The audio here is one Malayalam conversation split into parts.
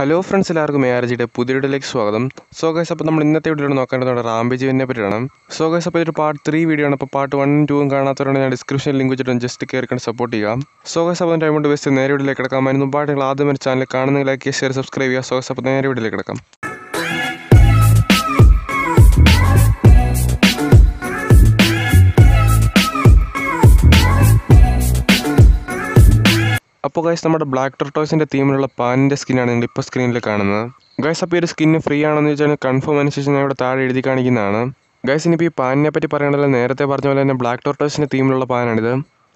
ഹലോ ഫ്രണ്ട്സ് എല്ലാവർക്കും മേയാർജിയുടെ പുതിയടിലേക്ക് സ്വാഗതം സോ അപ്പം നമ്മൾ ഇന്നത്തെ വീഡിയോ നോക്കേണ്ടതാണ് നമ്മുടെ റാംബിജുവിനെ പറ്റിയാണ് സോ അപ്പം ഇതൊരു പാർട്ട് ത്രീ വീഡിയോ ആണ് അപ്പോൾ പാർട്ട് വണ്ണും ടൂവും കാണാത്തവരാണ് ഞാൻ ഡിസ്ക്രിപ്ഷനിൽ ലിങ്ക് വെച്ചിട്ടും ജസ്റ്റ് കയറി സപ്പോർട്ട് ചെയ്യാം സോ അപ്പം ടൈം കൊണ്ട് വെച്ച് നേരെ വീട്ടിലേക്ക് കിടക്കാമായിരുന്നു പാട്ടുകൾ ആദ്യം ഒരു ചാനൽ കാണുന്ന ലൈക്ക് ഷെയർ സബ്സ്ക്രൈബ് ചെയ്യുക സോ അപ്പം നേരെ വീട്ടിലേക്ക് കിടക്കാം അപ്പോൾ ഗൈസ് നമ്മുടെ ബ്ലാക്ക് ടർട്ടോയ്സിൻ്റെ തീമിലുള്ള പാനിൻ്റെ സ്കിന്നാണ് നിങ്ങൾ ഇപ്പോൾ സ്ക്രീനിൽ കാണുന്നത് ഗൈസ് അപ്പോൾ ഈ ഒരു സ്കിന്ന് ഫ്രീ ആണെന്ന് ചോദിച്ചാൽ കൺഫേം അനുസരിച്ച് ഞാൻ ഇവിടെ താഴെ എഴുതി കാണിക്കുന്നതാണ് ഗൈസ് ഇനിയിപ്പോൾ ഈ പാനിനെ പറ്റി പറയണമല്ലോ നേരത്തെ പറഞ്ഞ പോലെ തന്നെ ബ്ലാക്ക് ടോർട്ടോസിൻ്റെ തീമിലുള്ള പാനാണിത്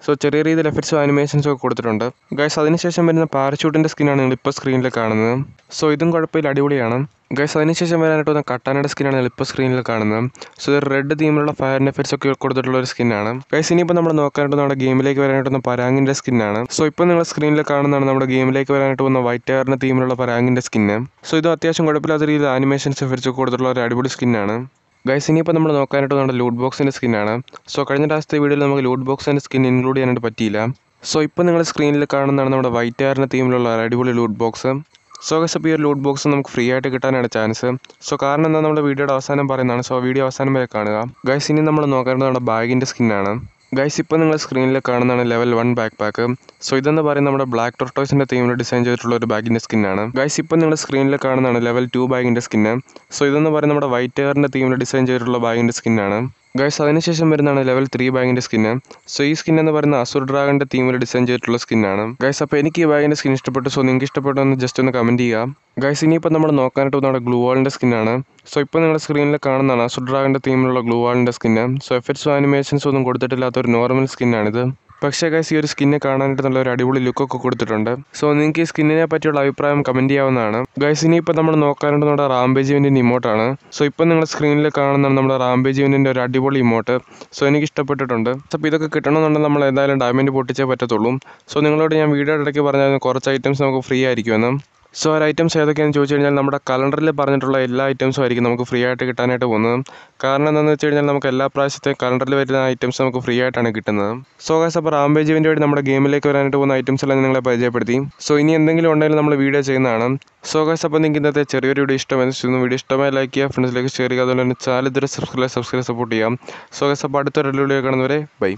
സോ ചെറിയ രീതിയിൽ എഫക്ട്സും ആനിമേഷൻസും ഒക്കെ കൊടുത്തിട്ടുണ്ട് ഗൈസ് അതിനുശേഷം വരുന്ന പാരഷൂട്ടിൻ്റെ സ്കിന്നാണ് നിങ്ങൾ ഇപ്പോൾ സ്ക്രീനിൽ കാണുന്നത് സോ ഇതും കുഴപ്പമില്ല അടിപൊളിയാണ് ഗൈസ് അതിനുശേഷം വരാനായിട്ട് വന്ന കട്ടാനയുടെ സ്കിന്നാണ് ഇപ്പോൾ സ്ക്രീനിൽ കാണുന്നത് സോ ഇത് റെഡ് തീമിലുള്ള ഫയർ എഫക്ട്സ് ഒക്കെ കൊടുത്തിട്ടുള്ള ഒരു സ്കിന്നാണ് ഗൈസ് ഇനിയിപ്പോൾ നമ്മൾ നോക്കാനായിട്ട് നമ്മുടെ ഗെയിമിലേക്ക് വരാനായിട്ട് വന്ന പരാങ്ങിൻ്റെ സ്കിന്നാണ് സോ ഇപ്പോൾ നിങ്ങൾ സ്ക്രീനിൽ കാണുന്നതാണ് നമ്മുടെ ഗെയിമിലേക്ക് വരാനായിട്ട് വന്ന വൈറ്റ് ഹെയറിൻ്റെ തീമിലുള്ള പരാങ്ങിൻ്റെ സ്കിന്ന് സോ ഇത് അത്യാവശ്യം കുഴപ്പമില്ലാത്ത രീതിയിൽ ആനിമേഷൻസ് എഫക്ട്സ് കൊടുത്തിട്ടുള്ള ഒരു അടിപൊളി സ്കിന്നാണ് ഗൈസ് ഇനിയിപ്പോൾ നമ്മൾ നോക്കാനായിട്ട് നമ്മുടെ ലൂട്ട് ബോക്സിൻ്റെ സ്കിന്നാണ് സോ കഴിഞ്ഞ ലാസ്റ്റത്തെ വീഡിയോയിൽ നമുക്ക് ലൂട്ട് ബോക്സിൻ്റെ സ്കിൻ ഇൻക്ലൂഡ് ചെയ്യാനായിട്ട് പറ്റിയില്ല സോ ഇപ്പോൾ നിങ്ങൾ സ്ക്രീനിൽ കാണുന്നതാണ് നമ്മുടെ വൈറ്റ് ഹെയറിൻ്റെ തീമിലുള്ള അടിപൊളി ലൂട്ട് ബോക്സ് സോ ഗസ് അപ്പോൾ ഈ ഒരു ലൂട്ട് ബോക്സ് നമുക്ക് ഫ്രീ ആയിട്ട് കിട്ടാനാണ് ചാൻസ് സോ കാരണം എന്താ നമ്മുടെ വീഡിയോയുടെ അവസാനം പറയുന്നതാണ് സോ വീഡിയോ അവസാനം വരെ കാണുക ഗൈസ് ഇനി നമ്മൾ നോക്കേണ്ടത് നമ്മുടെ ബാഗിൻ്റെ സ്കിന്നാണ് ഗൈസ് ഇപ്പോൾ നിങ്ങൾ സ്ക്രീനിൽ കാണുന്നതാണ് level one backpack so ഇതെന്ന് പറയുന്നത് നമ്മുടെ ബ്ലാക്ക് ടൊർട്ടോസിൻ്റെ തീമിൽ ഡിസൈൻ ചെയ്തിട്ടുള്ള ഒരു ബാഗിൻ്റെ സ്കിന്നാണ് ഗൈസ് ഇപ്പോൾ നിങ്ങൾ സ്ക്രീനിൽ കാണുന്നതാണ് ലെവൽ ടു ബാഗിൻ്റെ സ്കിന്ന് സോ ഇതെന്ന് പറയുന്നത് നമ്മുടെ വൈറ്റ് ഹെയറിൻ്റെ തീമിൽ ഡിസൈൻ ചെയ്തിട്ടുള്ള ബാഗിൻ്റെ സ്കിന്നാണ് ഗൈസ് അതിനുശേഷം വരുന്നതാണ് ലെവൽ ത്രീ ബാഗിന്റെ സ്കിന്ന് സോ ഈ സ്കിൻ എന്ന് പറയുന്ന അസുർ ഡ്രാഗന്റെ തീമിൽ ഡിസൈൻ ചെയ്തിട്ടുള്ള സ്കിന്നാണ് ഗൈസ് അപ്പോൾ എനിക്ക് ഈ ബാഗിന്റെ സ്കിൻ ഇഷ്ടപ്പെട്ടു സോ നിങ്ങൾക്ക് ഇഷ്ടപ്പെട്ടു എന്ന് ജസ്റ്റ് ഒന്ന് കമന്റ് ചെയ്യുക ഗൈസ് ഇനിയിപ്പോൾ നമ്മൾ നോക്കാനായിട്ട് നമ്മുടെ ഗ്ലൂ വാളിൻ്റെ സ്കിന്നാണ് സോ ഇപ്പോൾ നിങ്ങളുടെ സ്ക്രീനിൽ കാണുന്നതാണ് അസുർ ഡ്രാഗന്റെ തീമിലുള്ള glue skin so effects animations ഒന്നും കൊടുത്തിട്ടില്ലാത്ത ഒരു നോർമൽ സ്കിന്നാണിത് പക്ഷേ ഗൈസ് ഈ ഒരു സ്കിന്നെ കാണാനായിട്ട് നല്ലൊരു അടിപൊളി ലുക്കൊക്കെ കൊടുത്തിട്ടുണ്ട് സോ നിങ്ങൾക്ക് ഈ സ്കിന്നിനെ പറ്റിയുള്ള അഭിപ്രായം കമൻറ്റ് ചെയ്യാവുന്നതാണ് ഗൈസ് ഇനിയിപ്പോൾ നമ്മൾ നോക്കാനായിട്ട് നമ്മുടെ റാംബേജീവിൻ്റെ ഇമോട്ടാണ് സോ ഇപ്പോൾ നിങ്ങളുടെ സ്ക്രീനിൽ കാണുന്ന നമ്മുടെ റാംബേജീവിൻ്റെ ഒരു അടിപൊളി ഇമോട്ട് സോ എനിക്ക് ഇഷ്ടപ്പെട്ടിട്ടുണ്ട് അപ്പോൾ ഇതൊക്കെ കിട്ടണമെന്നുണ്ടെങ്കിൽ നമ്മൾ എന്തായാലും ഡയമണ്ട് പൊട്ടിച്ചേ പറ്റത്തുള്ളൂ സോ നിങ്ങളോട് ഞാൻ വീഡിയോ ഇടയ്ക്ക് പറഞ്ഞാൽ കുറച്ച് ഐറ്റംസ് നമുക്ക് ഫ്രീ ആയിരിക്കുമെന്നും സോ ഒരു ഐറ്റംസ് ഏതൊക്കെയാണെന്ന് ചോദിച്ചു കഴിഞ്ഞാൽ നമ്മുടെ കലണ്ടറിൽ പറഞ്ഞിട്ടുള്ള എല്ലാ ഐറ്റംസും ആയിരിക്കും നമുക്ക് ഫ്രീ ആയിട്ട് കിട്ടാനായിട്ട് പോകുന്നത് കാരണം എന്താണെന്ന് വെച്ച് കഴിഞ്ഞാൽ നമുക്ക് എല്ലാ പ്രാവശ്യത്തെയും കലണ്ടറിൽ വരുന്ന ഐറ്റംസ് നമുക്ക് ഫ്രീ ആയിട്ടാണ് കിട്ടുന്നത് സോ ഗൈസ് അപ്പോൾ റാംബേജ് വേണ്ടി നമ്മുടെ ഗെയിമിലേക്ക് വരാനായിട്ട് പോകുന്ന ഐറ്റംസ് എല്ലാം നിങ്ങളെ പരിചയപ്പെടുത്തി സോ ഇനി എന്തെങ്കിലും ഉണ്ടെങ്കിലും നമ്മൾ വീഡിയോ ചെയ്യുന്നതാണ് സോ ഗൈസ് അപ്പോൾ നിങ്ങൾക്ക് ഇന്നത്തെ ചെറിയൊരു വീഡിയോ ഇഷ്ടമായി വീഡിയോ ഇഷ്ടമായി ലൈക്ക് ചെയ്യുക ഫ്രണ്ട്സിലേക്ക് ഷെയർ ചെയ്യുക അതുപോലെ തന്നെ ചാനൽ ഇതുവരെ സബ്സ്ക്രൈബ് സബ്സ്ക്രൈബ് സപ്പോർട്ട് ചെയ്യാം സോ ഗൈസ് അപ്പോൾ അടുത്തൊരു വീഡിയോ കാണുന്നവരെ ബൈ